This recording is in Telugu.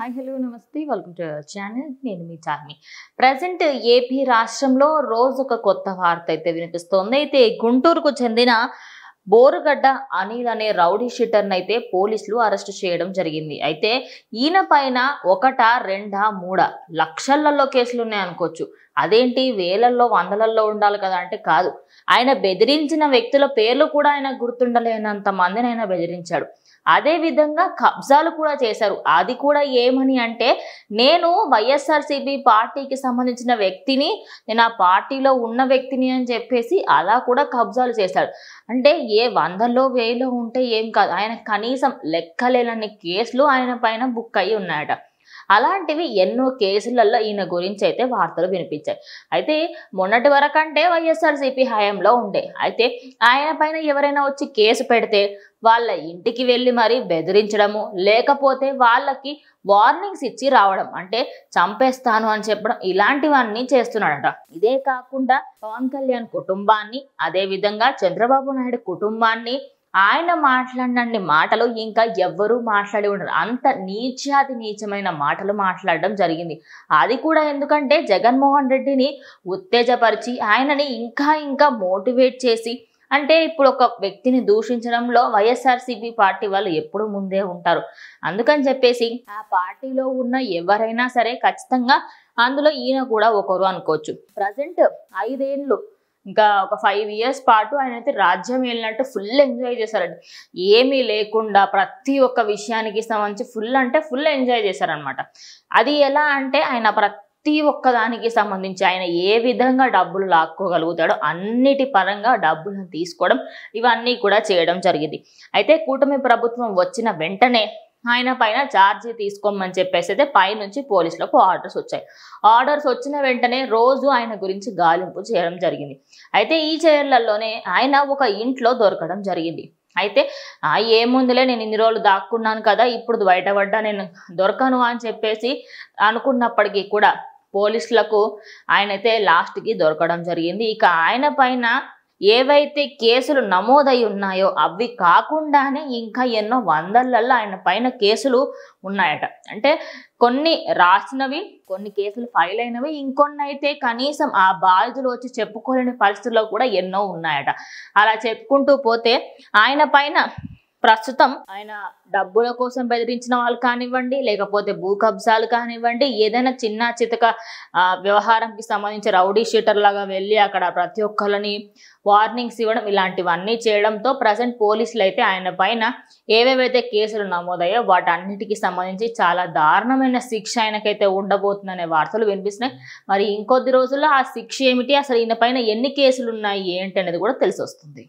హాయ్ హలో నమస్తే వెల్కమ్ టు ఛానల్ నేను మీ చార్మి ప్రజెంట్ ఏపీ రాష్ట్రంలో రోజు ఒక కొత్త వార్త అయితే వినిపిస్తోంది అయితే గుంటూరుకు చెందిన బోరుగడ్డ అనిల్ అనే రౌడీ షీటర్ని అయితే పోలీసులు అరెస్ట్ చేయడం జరిగింది అయితే ఈయన పైన ఒకట రెండా మూడ లక్షలలో కేసులు ఉన్నాయనుకోవచ్చు అదేంటి వేలల్లో వందలల్లో ఉండాలి కదా అంటే కాదు ఆయన బెదిరించిన వ్యక్తుల పేర్లు కూడా ఆయన గుర్తుండలేనంత మందిని ఆయన బెదిరించాడు అదే విధంగా కబ్జాలు కూడా చేశారు అది కూడా ఏమని అంటే నేను వైఎస్ఆర్సీబీ పార్టీకి సంబంధించిన వ్యక్తిని నేను ఆ పార్టీలో ఉన్న వ్యక్తిని అని చెప్పేసి అలా కూడా కబ్జాలు చేశాడు అంటే ఏ వందలో వేలో ఉంటే ఏం కాదు ఆయన కనీసం లెక్కలేనన్ని కేసులు ఆయన పైన బుక్ అయి ఉన్నాయట అలాంటివి ఎన్నో కేసులలో ఈయన గురించి అయితే వార్తలు వినిపించాయి అయితే మొన్నటి వరకంటే వైఎస్ఆర్సీపీ హయాంలో ఉండే అయితే ఆయన పైన ఎవరైనా వచ్చి కేసు పెడితే వాళ్ళ ఇంటికి వెళ్ళి మరీ బెదిరించడము లేకపోతే వాళ్ళకి వార్నింగ్స్ ఇచ్చి రావడం అంటే చంపేస్తాను అని చెప్పడం ఇలాంటివన్నీ చేస్తున్నాడట ఇదే కాకుండా పవన్ కళ్యాణ్ కుటుంబాన్ని అదే విధంగా చంద్రబాబు నాయుడు కుటుంబాన్ని ఆయన మాట్లాడినండి మాటలు ఇంకా ఎవ్వరూ మాట్లాడి ఉండరు అంత నీచాతి నీచమైన మాటలు మాట్లాడడం జరిగింది అది కూడా ఎందుకంటే జగన్మోహన్ రెడ్డిని ఉత్తేజపరిచి ఆయనని ఇంకా ఇంకా మోటివేట్ చేసి అంటే ఇప్పుడు ఒక వ్యక్తిని దూషించడంలో వైఎస్ఆర్సీపీ పార్టీ వాళ్ళు ఎప్పుడు ముందే ఉంటారు అందుకని చెప్పేసి ఆ పార్టీలో ఉన్న ఎవరైనా సరే ఖచ్చితంగా అందులో ఈయన కూడా ఒకరు అనుకోవచ్చు ప్రజెంట్ ఐదేళ్ళు ఇంకా ఒక ఫైవ్ ఇయర్స్ పాటు ఆయన అయితే రాజ్యం వెళ్ళినట్టు ఫుల్ ఎంజాయ్ చేశారండి ఏమీ లేకుండా ప్రతి ఒక్క విషయానికి సంబంధించి ఫుల్ అంటే ఫుల్ ఎంజాయ్ చేశారనమాట అది ఎలా అంటే ఆయన ప్రతి ప్రతి ఒక్కదానికి సంబంధించి ఆయన ఏ విధంగా డబ్బులు లాక్కోగలుగుతాడో అన్నిటి పరంగా డబ్బులను తీసుకోవడం ఇవన్నీ కూడా చేయడం జరిగింది అయితే కూటమి ప్రభుత్వం వచ్చిన వెంటనే ఆయన పైన ఛార్జీ తీసుకోమని చెప్పేసి అయితే పైనుంచి పోలీసులకు ఆర్డర్స్ వచ్చాయి ఆర్డర్స్ వచ్చిన వెంటనే రోజు ఆయన గురించి గాలింపు చేయడం జరిగింది అయితే ఈ చీరలలోనే ఆయన ఒక ఇంట్లో దొరకడం జరిగింది అయితే ఏముందిలే నేను ఇన్ని రోజులు దాక్కున్నాను కదా ఇప్పుడు బయటపడ్డా నేను దొరకను అని చెప్పేసి అనుకున్నప్పటికీ కూడా పోలీసులకు ఆయనైతే లాస్ట్కి దొరకడం జరిగింది ఇక ఆయన పైన ఏవైతే కేసులు నమోదై ఉన్నాయో అవి కాకుండానే ఇంకా ఎన్నో వందలల్లో ఆయన పైన కేసులు ఉన్నాయట అంటే కొన్ని రాసినవి కొన్ని కేసులు ఫైల్ అయినవి ఇంకొన్ని అయితే కనీసం ఆ బాధితులు వచ్చి చెప్పుకోలేని పరిస్థితుల్లో కూడా ఎన్నో ఉన్నాయట అలా చెప్పుకుంటూ పోతే ఆయన పైన ప్రస్తుతం ఆయన డబ్బుల కోసం బెదిరించిన వాళ్ళు కానివ్వండి లేకపోతే భూ కబ్జాలు కానివ్వండి ఏదైనా చిన్న చితక వ్యవహారంకి సంబంధించి రౌడీ షీటర్ లాగా వెళ్ళి అక్కడ ప్రతి ఒక్కరిని వార్నింగ్స్ ఇవ్వడం ఇలాంటివన్నీ చేయడంతో ప్రజెంట్ పోలీసులు అయితే ఆయన పైన ఏవేవైతే కేసులు నమోదయ్యో వాటన్నిటికి సంబంధించి చాలా దారుణమైన శిక్ష ఆయనకైతే ఉండబోతుందనే వార్తలు వినిపిస్తున్నాయి మరి ఇంకొద్ది రోజుల్లో ఆ శిక్ష ఏమిటి అసలు ఈయన పైన ఎన్ని కేసులు ఉన్నాయి ఏంటి అనేది కూడా తెలిసి వస్తుంది